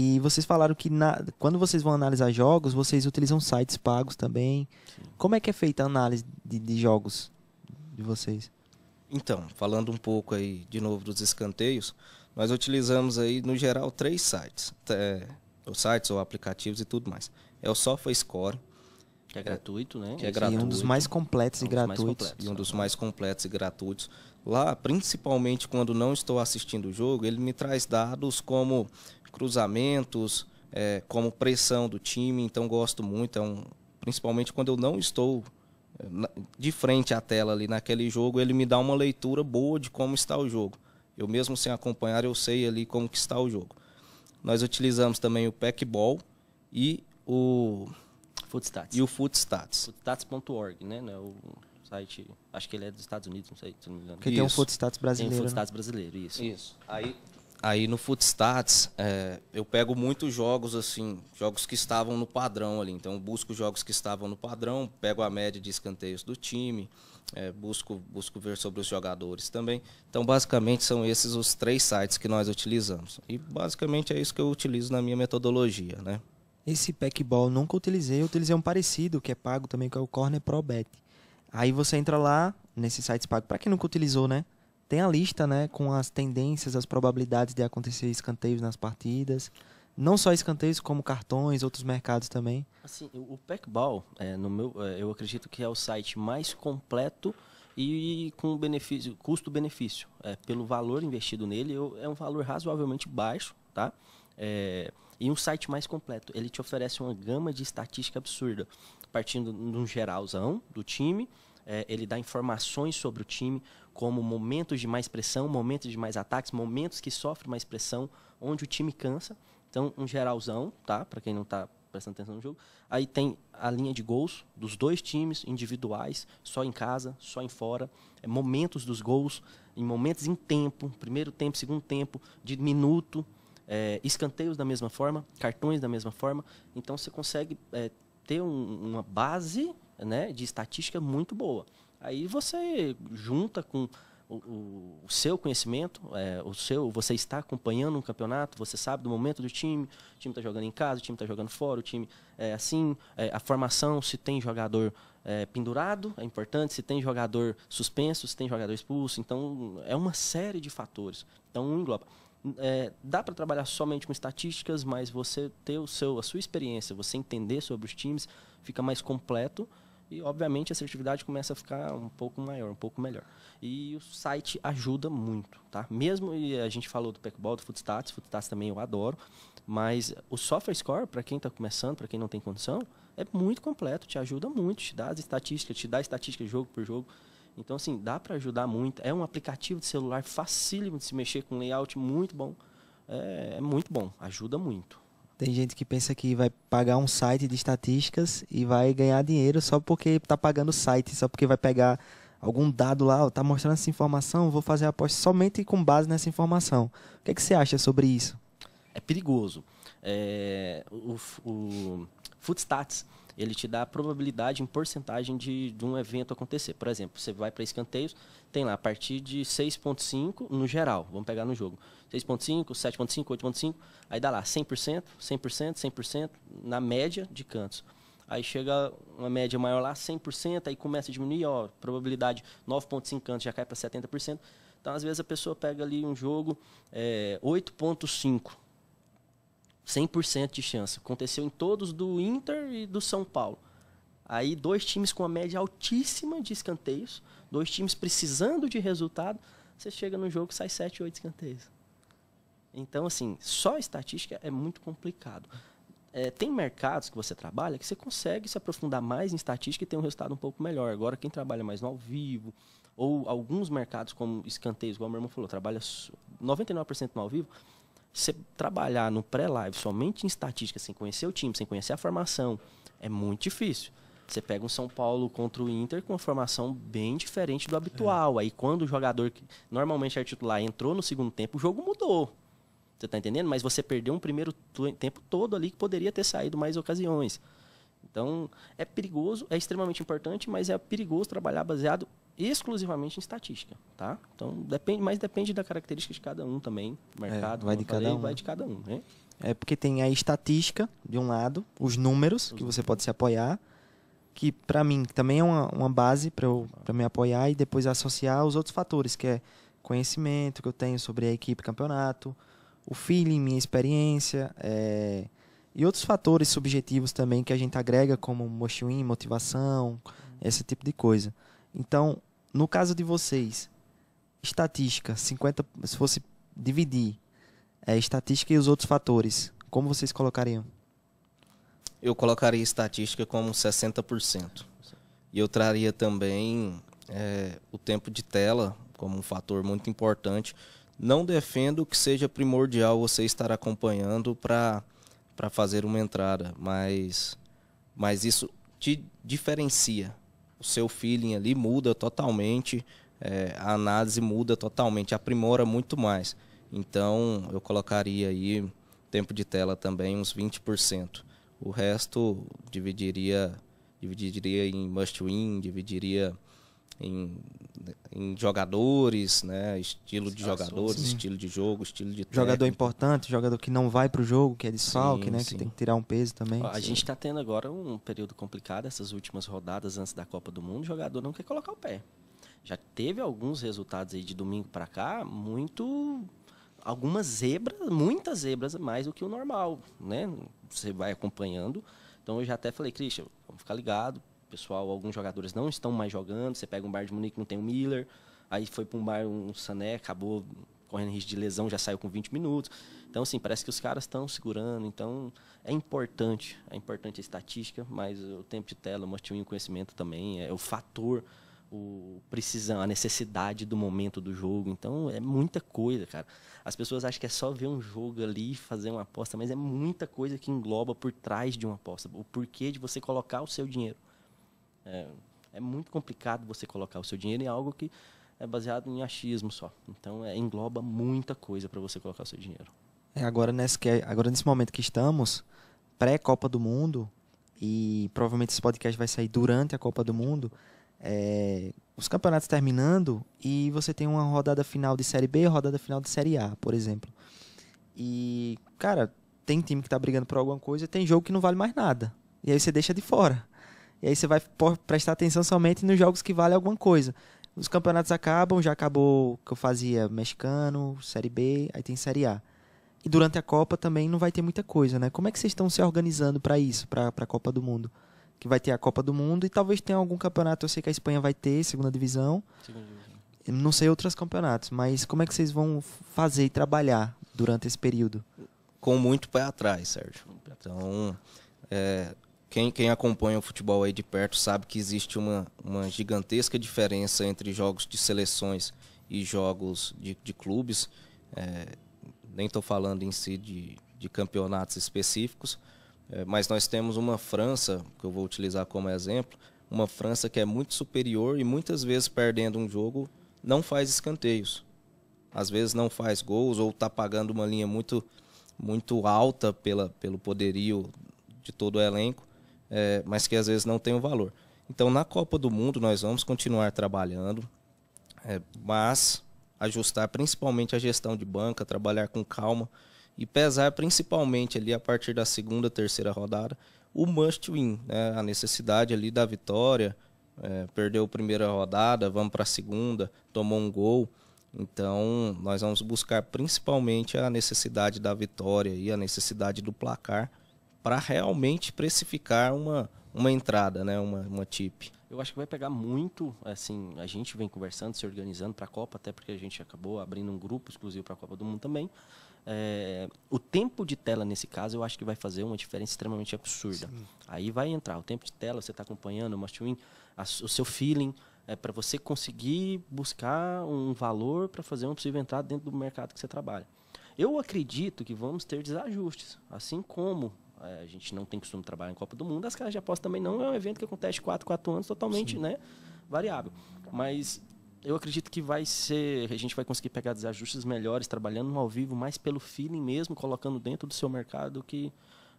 E vocês falaram que na, quando vocês vão analisar jogos, vocês utilizam sites pagos também. Sim. Como é que é feita a análise de, de, jogos de vocês? Então, falando um pouco aí de novo dos escanteios, nós utilizamos aí no geral três sites, é, os sites ou aplicativos e tudo mais. É o SofaScore, que é gratuito, né? Que é gratuito. E é um dos mais completos é um e gratuitos. Completos, e um dos mais completos e gratuitos. Lá, principalmente quando não estou assistindo o jogo, ele me traz dados como cruzamentos, é, como pressão do time, então gosto muito. É um, principalmente quando eu não estou é, de frente à tela ali naquele jogo, ele me dá uma leitura boa de como está o jogo. Eu mesmo sem acompanhar, eu sei ali como que está o jogo. Nós utilizamos também o Packball e o Footstats. E o Footstats. Footstats.org, né? É o site, acho que ele é dos Estados Unidos, não sei, se não me engano. Porque tem um Footstats brasileiro. Tem um né? Footstats né? brasileiro, isso. Isso. Aí aí no Footstats, é, eu pego muitos jogos, assim, jogos que estavam no padrão ali. Então, busco jogos que estavam no padrão, pego a média de escanteios do time, é, busco, busco ver sobre os jogadores também. Então, basicamente, são esses os três sites que nós utilizamos. E, basicamente, é isso que eu utilizo na minha metodologia, né? Esse Packball nunca utilizei, eu utilizei um parecido, que é pago também, que é o Corner Pro Bet. Aí você entra lá, nesses sites pagos, para quem nunca utilizou, né? Tem a lista, né, com as tendências, as probabilidades de acontecer escanteios nas partidas. Não só escanteios, como cartões, outros mercados também. Assim, o Pacball, é, no meu, é, eu acredito que é o site mais completo e com benefício, custo-benefício. É, pelo valor investido nele, eu, é um valor razoavelmente baixo, tá? É, e um site mais completo. Ele te oferece uma gama de estatística absurda, partindo de um geralzão do time. É, ele dá informações sobre o time, como momentos de mais pressão, momentos de mais ataques, momentos que sofre mais pressão, onde o time cansa. Então, um geralzão, tá? Para quem não está prestando atenção no jogo. Aí tem a linha de gols dos dois times individuais, só em casa, só em fora, é momentos dos gols, em momentos em tempo, primeiro tempo, segundo tempo, de minuto, é, escanteios da mesma forma, cartões da mesma forma. Então você consegue é, ter um, uma base né, de estatística muito boa. Aí você junta com o, o, o seu conhecimento, é, o seu, você está acompanhando um campeonato, você sabe do momento do time, o time está jogando em casa, o time está jogando fora, o time é assim, é, a formação, se tem jogador é, pendurado, é importante, se tem jogador suspenso, se tem jogador expulso, então é uma série de fatores. Então um engloba. É, dá para trabalhar somente com estatísticas, mas você ter o seu, a sua experiência, você entender sobre os times, fica mais completo e, obviamente, a assertividade começa a ficar um pouco maior, um pouco melhor. E o site ajuda muito, tá? Mesmo, e a gente falou do Pecball, do Footstats, Footstats também eu adoro, mas o Software Score, para quem está começando, para quem não tem condição, é muito completo, te ajuda muito, te dá as estatísticas, te dá estatística jogo por jogo. Então, assim, dá para ajudar muito. É um aplicativo de celular facílimo de se mexer com layout muito bom. É, é muito bom, ajuda muito. Tem gente que pensa que vai pagar um site de estatísticas e vai ganhar dinheiro só porque está pagando o site, só porque vai pegar algum dado lá, está mostrando essa informação, vou fazer a aposta somente com base nessa informação. O que, é que você acha sobre isso? É perigoso. É, o, o Footstats, ele te dá a probabilidade em porcentagem de, de um evento acontecer. Por exemplo, você vai para escanteios, tem lá a partir de 6.5 no geral, vamos pegar no jogo. 6.5, 7.5, 8.5, aí dá lá 100%, 100%, 100% na média de cantos. Aí chega uma média maior lá, 100%, aí começa a diminuir, ó, probabilidade 9.5 cantos já cai para 70%. Então, às vezes a pessoa pega ali um jogo é, 8.5 100% de chance. Aconteceu em todos do Inter e do São Paulo. Aí dois times com a média altíssima de escanteios, dois times precisando de resultado, você chega no jogo e sai 7, 8 escanteios. Então, assim, só estatística é muito complicado. É, tem mercados que você trabalha que você consegue se aprofundar mais em estatística e ter um resultado um pouco melhor. Agora, quem trabalha mais no ao vivo, ou alguns mercados como escanteios, o meu irmão falou, trabalha 99% no ao vivo, você trabalhar no pré-live somente em estatística, sem conhecer o time, sem conhecer a formação, é muito difícil. Você pega um São Paulo contra o Inter com uma formação bem diferente do habitual. É. Aí quando o jogador que normalmente é titular entrou no segundo tempo, o jogo mudou. Você está entendendo? Mas você perdeu um primeiro tempo todo ali que poderia ter saído mais ocasiões. Então, é perigoso, é extremamente importante, mas é perigoso trabalhar baseado exclusivamente em estatística, tá? Então depende, mas depende da característica de cada um também, é, mercado, é, vai de falei, cada um, vai né? de cada um, né? É porque tem a estatística de um lado, os números que você pode se apoiar, que para mim também é uma, uma base para eu pra me apoiar e depois associar os outros fatores, que é conhecimento que eu tenho sobre a equipe, campeonato, o feeling, minha experiência, é, e outros fatores subjetivos também que a gente agrega, como mochilin, motivação, esse tipo de coisa. Então, no caso de vocês, estatística, 50, se fosse dividir é, estatística e os outros fatores, como vocês colocariam? Eu colocaria estatística como 60%. E eu traria também é, o tempo de tela como um fator muito importante. Não defendo que seja primordial você estar acompanhando para fazer uma entrada, mas, mas isso te diferencia o seu feeling ali muda totalmente, é, a análise muda totalmente, aprimora muito mais. Então, eu colocaria aí tempo de tela também uns 20%. O resto dividiria dividiria em must win, dividiria em, em jogadores, né? Estilo de jogadores, sim. estilo de jogo, estilo de Jogador técnico. importante, jogador que não vai para o jogo, que é desfalque, sim, né? Sim. Que tem que tirar um peso também. A gente está tendo agora um período complicado, essas últimas rodadas antes da Copa do Mundo, o jogador não quer colocar o pé. Já teve alguns resultados aí de domingo para cá, muito algumas zebras, muitas zebras mais do que o normal, né? Você vai acompanhando. Então eu já até falei, Christian, vamos ficar ligado, pessoal, alguns jogadores não estão mais jogando. Você pega um bar de Munique, não tem o Miller. Aí foi para um bar um Sané, acabou correndo risco de lesão, já saiu com 20 minutos. Então, assim, parece que os caras estão segurando. Então, é importante, é importante a estatística, mas o tempo de tela, o must o conhecimento também, é o fator, o precisão, a necessidade do momento do jogo. Então, é muita coisa, cara. As pessoas acham que é só ver um jogo ali, e fazer uma aposta, mas é muita coisa que engloba por trás de uma aposta. O porquê de você colocar o seu dinheiro. É, é muito complicado você colocar o seu dinheiro em algo que é baseado em achismo só. Então, é, engloba muita coisa para você colocar o seu dinheiro. É, agora, nesse, agora, nesse momento que estamos, pré-Copa do Mundo, e provavelmente esse podcast vai sair durante a Copa do Mundo, é, os campeonatos terminando e você tem uma rodada final de Série B rodada final de Série A, por exemplo. E, cara, tem time que tá brigando por alguma coisa, tem jogo que não vale mais nada. E aí você deixa de fora. E aí você vai prestar atenção somente nos jogos que valem alguma coisa. Os campeonatos acabam, já acabou o que eu fazia mexicano, Série B, aí tem Série A. E durante a Copa também não vai ter muita coisa, né? Como é que vocês estão se organizando para isso, para a Copa do Mundo? Que vai ter a Copa do Mundo e talvez tenha algum campeonato, eu sei que a Espanha vai ter, segunda divisão. Segunda divisão. Não sei outros campeonatos, mas como é que vocês vão fazer e trabalhar durante esse período? Com muito pé atrás, Sérgio. Então, é, quem, quem acompanha o futebol aí de perto sabe que existe uma, uma gigantesca diferença entre jogos de seleções e jogos de, de clubes. É, nem estou falando em si de, de campeonatos específicos, é, mas nós temos uma França, que eu vou utilizar como exemplo, uma França que é muito superior e muitas vezes perdendo um jogo não faz escanteios. Às vezes não faz gols ou está pagando uma linha muito muito alta pela, pelo poderio de todo o elenco é, mas que às vezes não tem o valor. Então, na Copa do Mundo, nós vamos continuar trabalhando, é, mas ajustar principalmente a gestão de banca, trabalhar com calma e pesar principalmente ali a partir da segunda, terceira rodada o must win, né? a necessidade ali da vitória. É, perdeu a primeira rodada, vamos para a segunda, tomou um gol. Então, nós vamos buscar principalmente a necessidade da vitória e a necessidade do placar para realmente precificar uma, uma entrada, né? uma, uma tip. Eu acho que vai pegar muito, assim, a gente vem conversando, se organizando para a Copa, até porque a gente acabou abrindo um grupo exclusivo para a Copa do Mundo também. É, o tempo de tela nesse caso eu acho que vai fazer uma diferença extremamente absurda. Sim. Aí vai entrar o tempo de tela, você está acompanhando o must o seu feeling é para você conseguir buscar um valor para fazer uma possível entrada dentro do mercado que você trabalha. Eu acredito que vamos ter desajustes, assim como é, a gente não tem costume de trabalhar em Copa do Mundo, as casas de aposta também não é um evento que acontece 4, 4 anos, totalmente né, variável. Mas eu acredito que vai ser, a gente vai conseguir pegar desajustes melhores trabalhando ao vivo, mais pelo feeling mesmo, colocando dentro do seu mercado que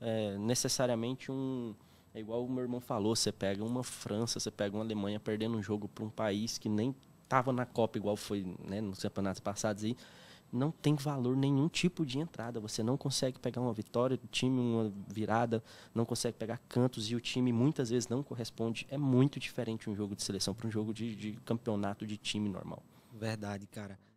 é, necessariamente um é igual o meu irmão falou, você pega uma França, você pega uma Alemanha perdendo um jogo para um país que nem estava na Copa igual foi né, nos campeonatos passados aí não tem valor nenhum tipo de entrada. Você não consegue pegar uma vitória do time, uma virada, não consegue pegar cantos e o time muitas vezes não corresponde. É muito diferente um jogo de seleção para um jogo de, de campeonato de time normal. Verdade, cara.